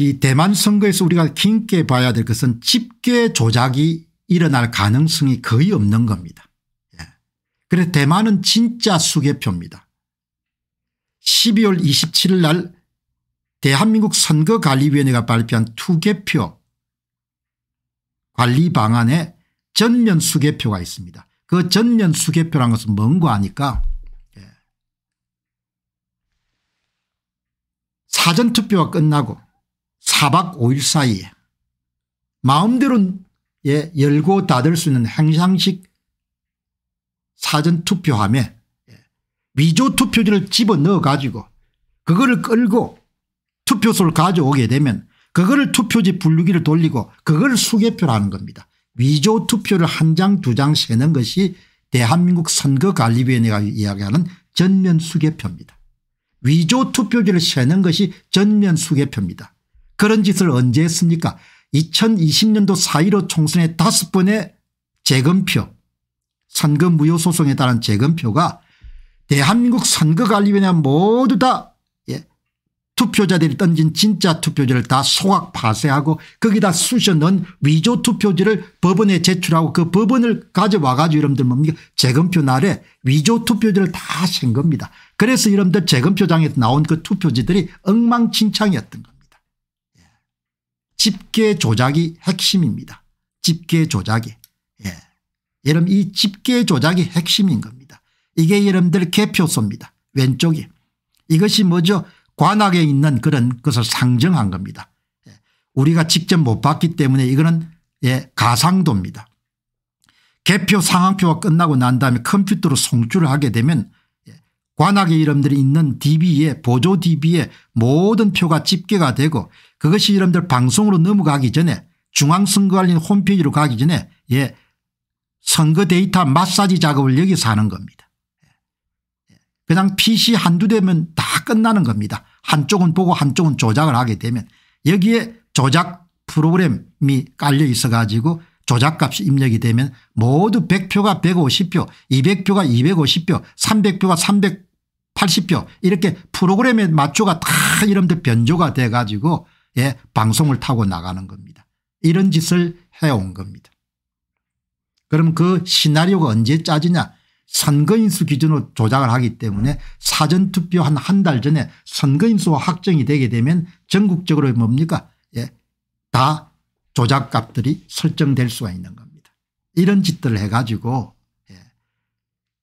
이 대만 선거에서 우리가 긴게 봐야 될 것은 집계 조작이 일어날 가능성이 거의 없는 겁니다. 예. 그래서 대만은 진짜 수개표입니다. 12월 27일 날 대한민국 선거관리위원회가 발표한 투개표 관리 방안에 전면 수개표가 있습니다. 그 전면 수개표란 것은 뭔고 하니까 예. 사전투표가 끝나고 4박 5일 사이에 마음대로 예, 열고 닫을 수 있는 행상식 사전투표함에 예, 위조투표지를 집어넣어 가지고 그거를 끌고 투표소를 가져오게 되면 그거를 투표지 분류기를 돌리고 그걸 수개표라는 겁니다. 위조투표를 한 장 두 장 세는 것이 대한민국 선거관리위원회가 이야기하는 전면 수개표입니다. 위조투표지를 세는 것이 전면 수개표입니다. 그런 짓을 언제 했습니까 2020년도 4.15 총선에 다섯 번의 재검표 선거 무효 소송에 따른 재검표가 대한민국 선거관리위원회 모두 다 예, 투표자들이 던진 진짜 투표지를 다 소각 파쇄하고 거기다 쑤셔 넣은 위조 투표지를 법원에 제출하고 그 법원을 가져와 가지고 여러분들 뭡니까 재검표 날에 위조 투표지를 다센 겁니다. 그래서 여러분들 재검표장에서 나온 그 투표지들이 엉망진창이었던 겁니다. 집계 조작이 핵심입니다. 집계 조작이. 예. 여러분 이 집계 조작이 핵심인 겁니다. 이게 여러분들 개표소입니다. 왼쪽이. 이것이 뭐죠? 관악에 있는 그런 것을 상정한 겁니다. 예. 우리가 직접 못 봤기 때문에 이거는 예, 가상도입니다. 개표 상황표가 끝나고 난 다음에 컴퓨터로 송출을 하게 되면 예, 관악의 이름들이 있는 DB에 보조 DB에 모든 표가 집계가 되고 그것이 여러분들 방송으로 넘어가기 전에 중앙선거관리 홈페이지로 가기 전에 예 선거 데이터 마사지 작업을 여기서 하는 겁니다. 예. 그냥 PC 한두 대면 다 끝나는 겁니다. 한쪽은 보고 한쪽은 조작을 하게 되면 여기에 조작 프로그램이 깔려 있어 가지고 조작값이 입력이 되면 모두 100표가 150표 200표가 250표 300표가 380표 이렇게 프로그램에맞춰가다 이런 데 변조가 돼 가지고 예, 방송을 타고 나가는 겁니다. 이런 짓을 해온 겁니다. 그럼 그 시나리오가 언제 짜지냐 선거인수 기준으로 조작을 하기 때문에 사전투표 한 한 달 전에 선거인수가 확정이 되게 되면 전국적으로 뭡니까 예, 다 조작값들이 설정될 수가 있는 겁니다. 이런 짓들을 해가지고 예,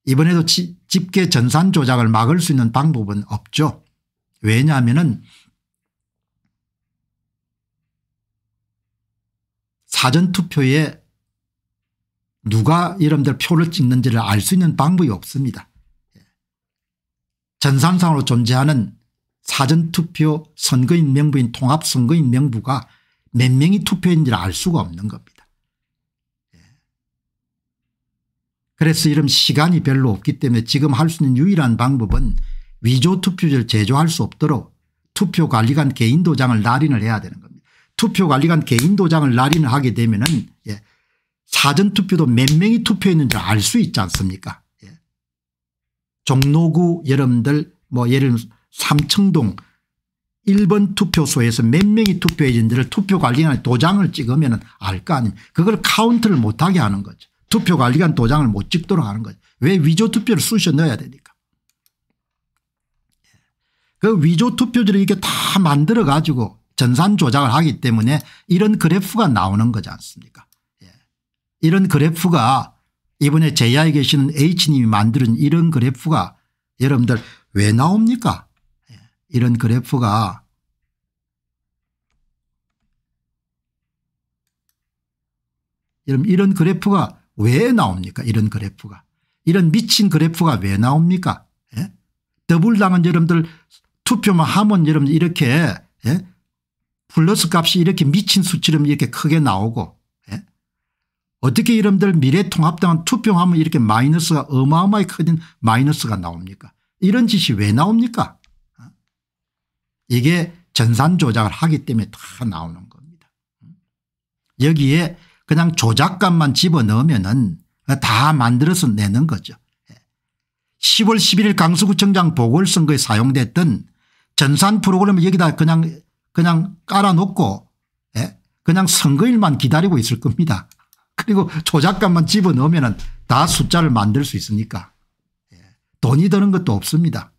이번에도 지, 집계 전산 조작을 막을 수 있는 방법은 없죠. 왜냐하면 은 사전투표에 누가 이름들 표를 찍는지를 알 수 있는 방법이 없습니다. 전산상으로 존재하는 사전투표 선거인 명부인 통합선거인 명부가 몇 명이 투표인지를 알 수가 없는 겁니다. 그래서 이런 시간이 별로 없기 때문에 지금 할 수 있는 유일한 방법은 위조투표지를 제조할 수 없도록 투표관리관 개인 도장을 날인을 해야 되는 겁니다. 투표관리관 개인도장을 날인하게 되면 은 예. 사전투표도 몇 명이 투표했는지 알 수 있지 않습니까 예. 종로구 여러분들 뭐 예를 들면 삼청동 1번 투표소에서 몇 명이 투표했는지를 투표관리관 도장을 찍으면 알 거 아닙니까 그걸 카운트를 못하게 하는 거죠 투표관리관 도장을 못 찍도록 하는 거죠 왜 위조투표를 쑤셔 넣어야 되니까 예. 그 위조투표지를 이렇게 다 만들어 가지고 전산 조작을 하기 때문에 이런 그래프가 나오는 거지 않습니까 예. 이런 그래프가 이번에 제야에 계시는 H님이 만드 이런 그래프가 여러분들 왜 나옵니까 예. 이런 그래프가 여러분 이런 그래프가 왜 나옵니까 이런 그래프가 이런 미친 그래프가 왜 나옵니까 예? 더불당은 여러분들 투표만 하면 여러분 이렇게 예? 플러스 값이 이렇게 미친 수치럼 이렇게 크게 나오고 예? 어떻게 이름들 미래통합당은 투표하면 이렇게 마이너스가 어마어마하게 커진 마이너스가 나옵니까 이런 짓이 왜 나옵니까 이게 전산 조작을 하기 때문에 다 나오는 겁니다. 여기에 그냥 조작값만 집어넣으면 은다 만들어서 내는 거죠. 10월 예. 11일 강서구청장 보궐선거에 사용됐던 전산 프로그램을 여기다 그냥 그냥 깔아놓고 예? 그냥 선거일만 기다리고 있을 겁니다. 그리고 조작감만 집어넣으면 다 숫자를 만들 수 있으니까 예. 돈이 드는 것도 없습니다.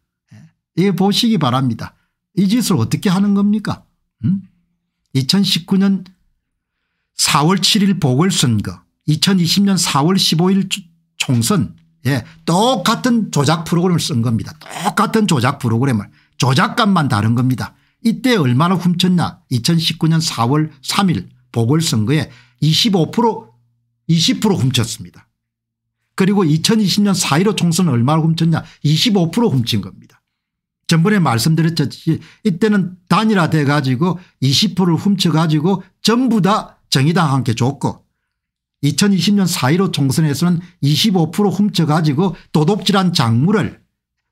예, 보시기 바랍니다. 이 짓을 어떻게 하는 겁니까? 음? 2019년 4월 7일 보궐선거 2020년 4월 15일 총선 예, 똑같은 조작 프로그램을 쓴 겁니다. 똑같은 조작 프로그램을 조작감만 다른 겁니다. 이때 얼마나 훔쳤냐 2019년 4월 3일 보궐선거에 25% 20% 훔쳤습니다. 그리고 2020년 4.15 총선 얼마나 훔쳤냐 25% 훔친 겁니다. 전번에 말씀드렸듯이 이때는 단일화돼 가지고 20%를 훔쳐 가지고 전부 다 정의당 한께 줬고 2020년 4.15 총선에서는 25% 훔쳐 가지고 도둑질한 작물을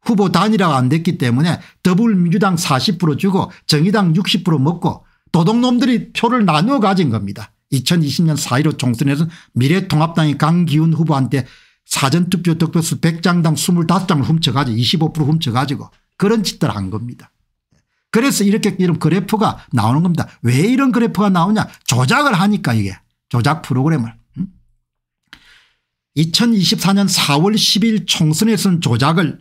후보 단일화가 안 됐기 때문에 더불민주당 40% 주고 정의당 60% 먹고 도둑놈들이 표를 나누어 가진 겁니다. 2020년 4.15 총선에서 미래통합당이 강기훈 후보한테 사전투표 득표수 100장당 25장을 훔쳐가지고 25% 훔쳐가지고 그런 짓들 한 겁니다. 그래서 이렇게 이런 그래프가 나오는 겁니다. 왜 이런 그래프가 나오냐 조작을 하니까 이게 조작 프로그램을. 2024년 4월 10일 총선에서는 조작을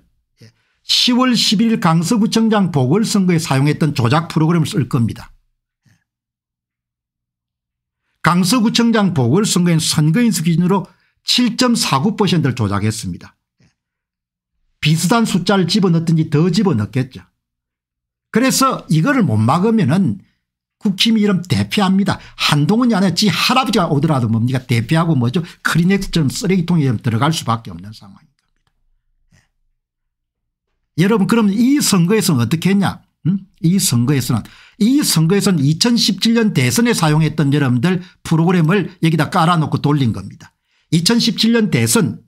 10월 11일 강서구청장 보궐선거에 사용했던 조작 프로그램을 쓸 겁니다. 강서구청장 보궐선거엔 선거인수 기준으로 7.49%를 조작했습니다. 비슷한 숫자를 집어넣든지 더 집어넣겠죠. 그래서 이거를 못 막으면 은 국힘이 이름 대피합니다. 한동훈이 안니지 할아버지가 오더라도 뭡니까 대피하고 뭐죠 크리넥스처럼 쓰레기통에 들어갈 수밖에 없는 상황입니다. 여러분 그럼 이 선거에서는 어떻게 했냐 음? 이 선거에서는 이 선거에서는 2017년 대선에 사용했던 여러분들 프로그램을 여기다 깔아놓고 돌린 겁니다. 2017년 대선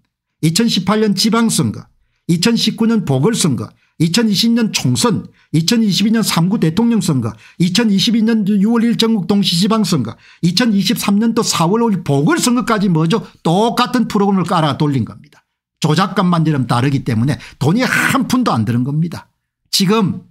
2018년 지방선거 2019년 보궐선거 2020년 총선 2022년 3구 대통령선거 2022년 6월 1 전국 동시지방선거 2023년도 4월 5일 보궐선거까지 뭐죠 똑같은 프로그램을 깔아 돌린 겁니다. 조작감만 이름 다르기 때문에 돈이 한 푼도 안 드는 겁니다. 지금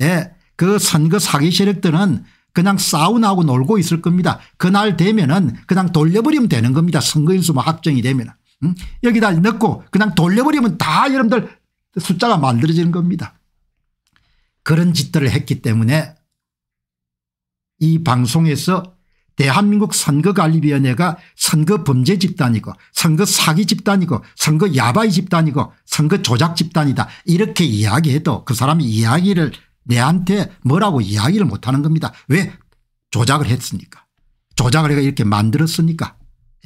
예, 그 선거 사기 세력들은 그냥 사우나하고 놀고 있을 겁니다. 그날 되면은 그냥 돌려버리면 되는 겁니다. 선거인수만 확정이 되면은. 음? 여기다 넣고 그냥 돌려버리면 다 여러분들 숫자가 만들어지는 겁니다. 그런 짓들을 했기 때문에 이 방송에서 대한민국 선거관리위원회가 선거 범죄 집단이고 선거 사기 집단이고 선거 야바이 집단이고 선거 조작 집단이다 이렇게 이야기해도 그 사람이 이야기를 내한테 뭐라고 이야기를 못하는 겁니다. 왜 조작을 했습니까 조작을 해가 이렇게 만들었습니까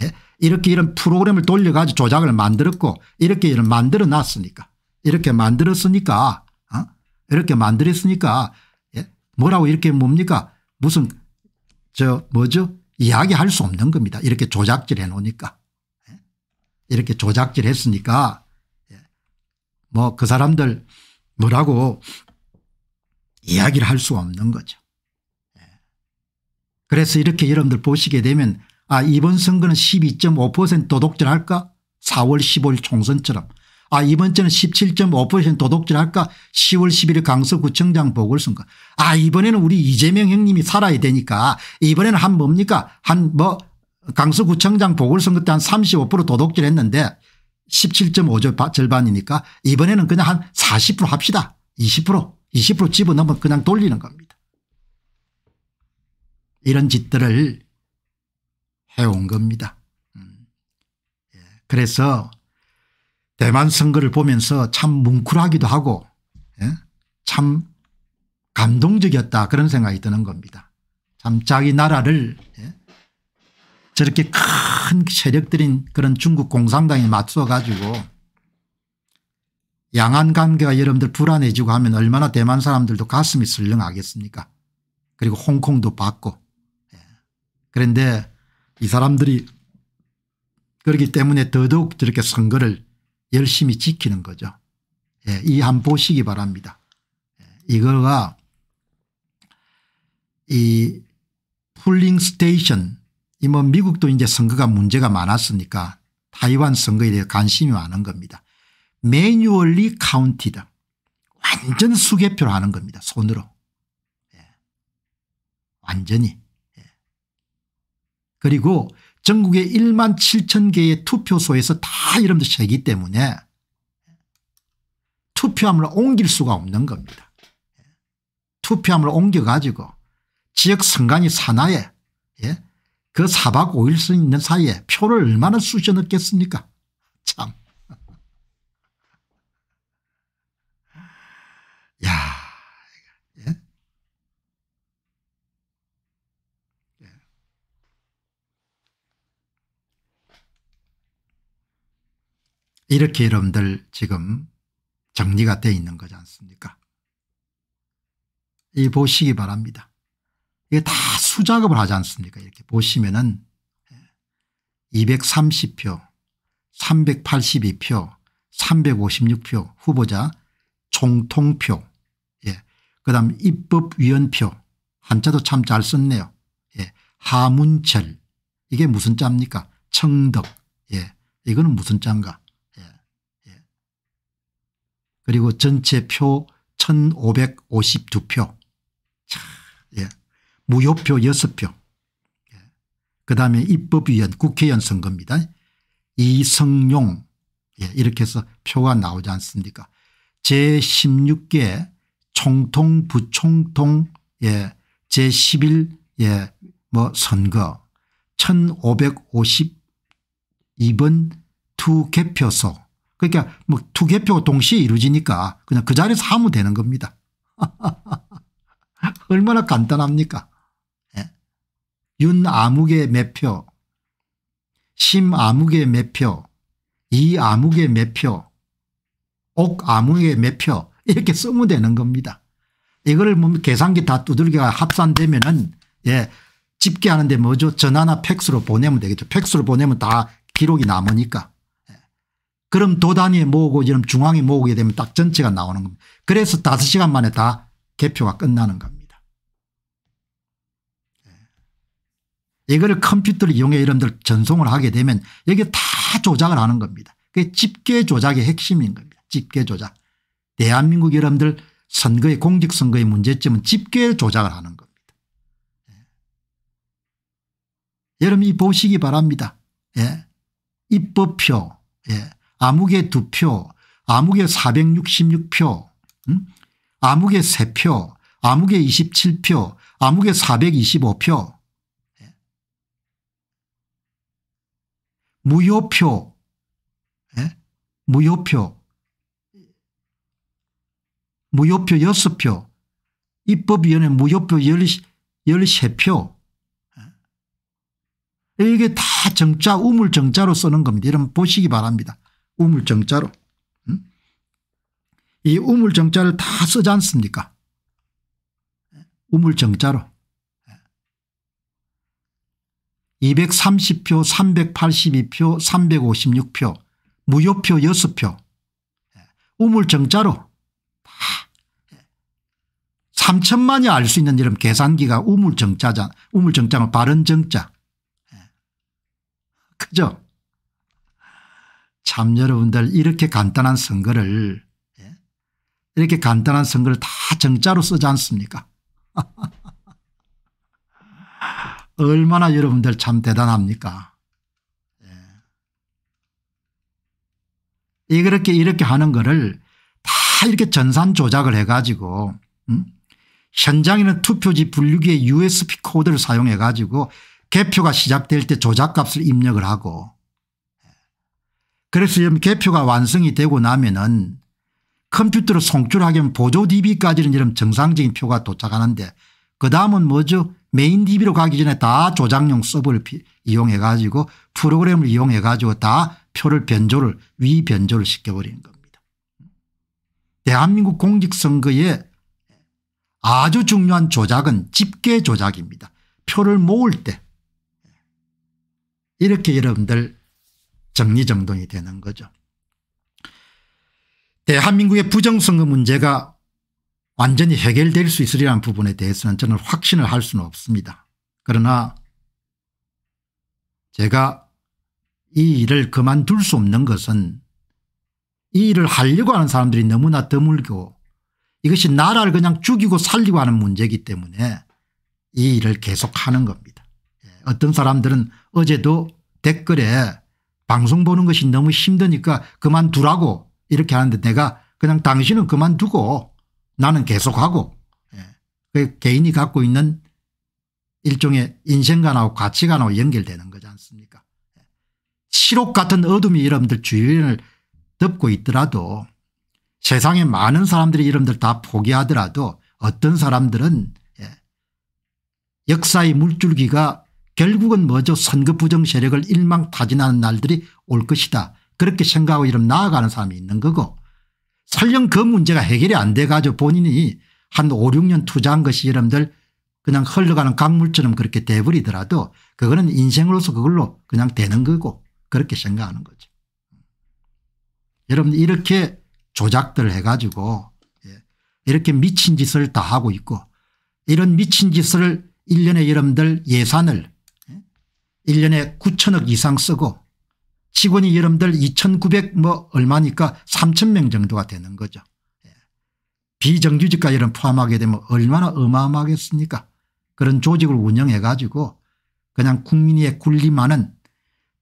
예? 이렇게 이런 프로그램을 돌려가지고 조작을 만들었고 이렇게 이런 만들어 놨으니까 이렇게 만들었으니까 어? 이렇게 만들었으니까 예? 뭐라고 이렇게 뭡니까 무슨 저 뭐죠 이야기할 수 없는 겁니다. 이렇게 조작질 해놓으니까 예? 이렇게 조작질 했으니까 예. 뭐그 사람들 뭐라고 이야기를 할 수가 없는 거죠. 예. 그래서 이렇게 여러분들 보시게 되면 아 이번 선거는 12.5% 도덕질할까 4월 15일 총선처럼 아 이번 주는 17.5% 도둑질 할까 10월 11일 강서구청장 보궐선거 아 이번에는 우리 이재명 형님이 살아야 되니까 이번에는 한 뭡니까 한 뭐 강서구청장 보궐선거 때 한 35% 도둑질 했는데 17.5조 절반이니까 이번에는 그냥 한 40% 합시다 20% 20% 집어넣으면 그냥 돌리는 겁니다 이런 짓들을 해온 겁니다 음. 예, 그래서 대만 선거를 보면서 참 뭉클하기도 하고 예? 참 감동적이었다 그런 생각이 드는 겁니다. 참 자기 나라를 예? 저렇게 큰 세력들인 그런 중국 공산당이 맞서 가지고 양안 관계가 여러분들 불안해지고 하면 얼마나 대만 사람들도 가슴이 설렁하겠습니까 그리고 홍콩도 받고 예. 그런데 이 사람들이 그렇기 때문에 더더욱 저렇게 선거를 열심히 지키는 거죠. 예, 이 한 보시기 바랍니다. 예, 이거가 이 풀링 스테이션 이뭐 미국도 이제 선거가 문제가 많았으니까 타이완 선거에 대해 관심이 많은 겁니다. 매뉴얼리 카운티드 완전 수개표를 하는 겁니다. 손으로. 예. 완전히. 예. 그리고 전국의 1만 7천 개의 투표소에서 다 이름도 새기 때문에 투표함을 옮길 수가 없는 겁니다. 투표함을 옮겨가지고 지역 선관위 산하에 예? 그 4박 5일 수 있는 사이에 표를 얼마나 쑤셔 넣겠습니까 이렇게 여러분들 지금 정리가 되어 있는 거지 않습니까 이 보시기 바랍니다. 이게 다 수작업을 하지 않습니까 이렇게 보시면은 230표 382표 356표 후보자 총통표 예. 그 다음 입법위원표 한자도 참 잘 썼네요. 예. 하문철 이게 무슨 자입니까 청덕 예. 이거는 무슨 자인가 그리고 전체 표 1552표 차, 예. 무효표 6표 예. 그다음에 입법위원 국회의원 선거입니다. 이성용 예. 이렇게 해서 표가 나오지 않습니까 제16개 총통 부총통 예. 제11 예. 뭐 선거 1552번 투개표소 그러니까 뭐투개표 동시에 이루어지니까 그냥 그 자리에서 하면 되는 겁니다. 얼마나 간단합니까? 예. 윤아무개 몇 표, 심아무개 몇 표, 이아무개 몇 표, 옥아무개 몇 표, 이렇게 쓰면 되는 겁니다. 이거를 뭐 계산기 다 두들겨 합산되면은 예, 집계하는데 뭐죠? 전화나 팩스로 보내면 되겠죠. 팩스로 보내면 다 기록이 남으니까. 그럼 도단위에 모으고 이런 중앙에 모으게 되면 딱 전체가 나오는 겁니다. 그래서 다 시간 만에 다 개표가 끝나는 겁니다. 예. 이거 컴퓨터를 이용해 이런들 전송을 하게 되면 여기다 조작을 하는 겁니다. 그게 집계 조작의 핵심인 겁니다. 집계 조작. 대한민국 여러분들 선거의 공직선거의 문제점은 집계 조작을 하는 겁니다. 예. 여러분이 보시기 바랍니다. 예. 입법표 예. 암흑의 2표, 암흑의 466표, 음? 암흑의 3표, 암흑의 27표, 암흑의 425표, 무효표, 무효표, 무효표 6표, 입법위원회 무효표 1 13표, 이게 다 정자 우물정자로 쓰는 겁니다. 여러분 보시기 바랍니다. 우물정자로. 이 우물정자를 다 쓰지 않습니까 우물정자로. 230표 382표 356표 무효표 6표 우물정자로 다 3천만이 알 수 있는 이름 계산기가 우물정자 우물정자는 바른정자. 그죠 참 여러분들 이렇게 간단한 선거를 예? 이렇게 간단한 선거를 다 정자로 쓰지 않습니까 얼마나 여러분들 참 대단합니까 예. 이렇게 이렇게 하는 거를 다 이렇게 전산 조작을 해가지고 음? 현장에는 투표지 분류기에 usp 코드를 사용해 가지고 개표가 시작될 때 조작값을 입력을 하고 그래서 개표가 완성이 되고 나면은 컴퓨터로 송출하기면 보조 DB까지는 이런 정상적인 표가 도착하는데 그 다음은 뭐죠 메인 DB로 가기 전에 다 조작용 서버를 이용해 가지고 프로그램을 이용해 가지고 다 표를 변조를 위변조를 시켜버리는 겁니다. 대한민국 공직선거에 아주 중요한 조작은 집계 조작입니다. 표를 모을 때 이렇게 여러분들 정리정돈이 되는 거죠. 대한민국의 부정선거 문제가 완전히 해결될 수 있으리라는 부분에 대해서는 저는 확신을 할 수는 없습니다. 그러나 제가 이 일을 그만둘 수 없는 것은 이 일을 하려고 하는 사람들이 너무나 드물고 이것이 나라를 그냥 죽이고 살리고 하는 문제이기 때문에 이 일을 계속하는 겁니다. 예, 어떤 사람들은 어제도 댓글에 방송 보는 것이 너무 힘드니까 그만두라고 이렇게 하는데 내가 그냥 당신은 그만두고 나는 계속하고 그 개인이 갖고 있는 일종의 인생관하고 가치관하고 연결되는 거지 않습니까 예. 시록 같은 어둠이 여러분들 주위를 덮고 있더라도 세상에 많은 사람들이 여러분들 다 포기하더라도 어떤 사람들은 예. 역사의 물줄기가 결국은 먼저 선거 부정 세력을 일망타진하는 날들이 올 것이다. 그렇게 생각하고 이름 나아가는 사람이 있는 거고 설령 그 문제가 해결이 안 돼가지고 본인이 한 5, 6년 투자한 것이 여러분들 그냥 흘러가는 강물처럼 그렇게 돼버리더라도 그거는 인생으로서 그걸로 그냥 되는 거고 그렇게 생각하는 거죠. 여러분 이렇게 조작들 해가지고 예, 이렇게 미친 짓을 다 하고 있고 이런 미친 짓을 1년에 여러분들 예산을 1년에 9천억 이상 쓰고 직원이 여러분들 2,900 뭐 얼마니까 3,000명 정도가 되는 거죠. 예. 비정규직과 이런 포함하게 되면 얼마나 어마어마하겠습니까 그런 조직을 운영해 가지고 그냥 국민의 군림하는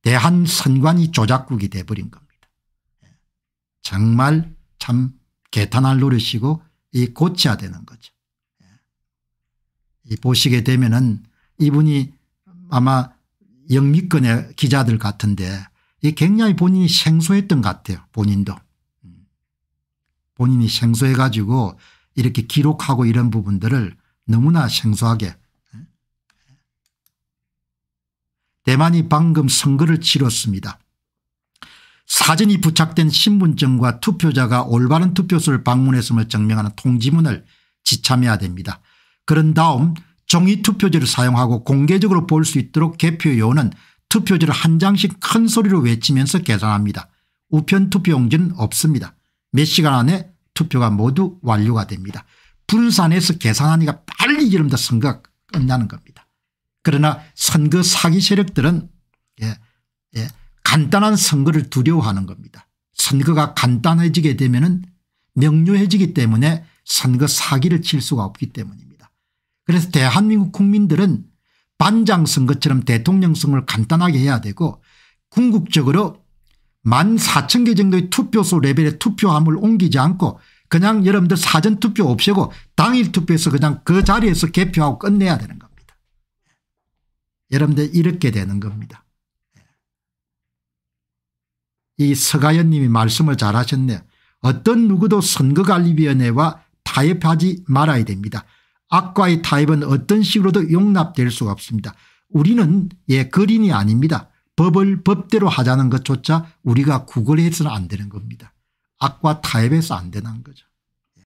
대한선관위 조작국이 돼버린 겁니다. 예. 정말 참 개탄할 노릇이고 이 고쳐야 되는 거죠. 예. 이 보시게 되면은 이분이 아마 영미권의 기자들 같은데 굉장히 본인이 생소했던 것 같아요 본인도. 음. 본인이 생소해 가지고 이렇게 기록하고 이런 부분들을 너무나 생소하게 대만이 방금 선거를 치렀습니다. 사진이 부착된 신분증과 투표자가 올바른 투표소를 방문했음을 증명하는 통지문을 지참해야 됩니다. 그런 다음 종이 투표지를 사용하고 공개적으로 볼 수 있도록 개표요원은 투표지를 한 장씩 큰 소리로 외치면서 계산합니다. 우편 투표용지는 없습니다. 몇 시간 안에 투표가 모두 완료가 됩니다. 분산해서 계산하니까 빨리 이름다 선거가 끝나는 겁니다. 그러나 선거 사기 세력들은 예, 예, 간단한 선거를 두려워하는 겁니다. 선거가 간단해지게 되면 명료해지기 때문에 선거 사기를 칠 수가 없기 때문입니다. 그래서 대한민국 국민들은 반장선거처럼 대통령선거를 간단하게 해야 되고 궁극적으로 만 4천 개 정도의 투표소 레벨의 투표함을 옮기지 않고 그냥 여러분들 사전투표 없애고 당일투표에서 그냥 그 자리에서 개표하고 끝내야 되는 겁니다. 여러분들 이렇게 되는 겁니다. 이 서가연 님이 말씀을 잘하셨네요. 어떤 누구도 선거관리위원회와 타협하지 말아야 됩니다. 악과의 타협은 어떤 식으로도 용납될 수가 없습니다. 우리는 예 거린이 아닙니다. 법을 법대로 하자는 것조차 우리가 구걸해서는 안 되는 겁니다. 악과 타협해서 안 되는 거죠.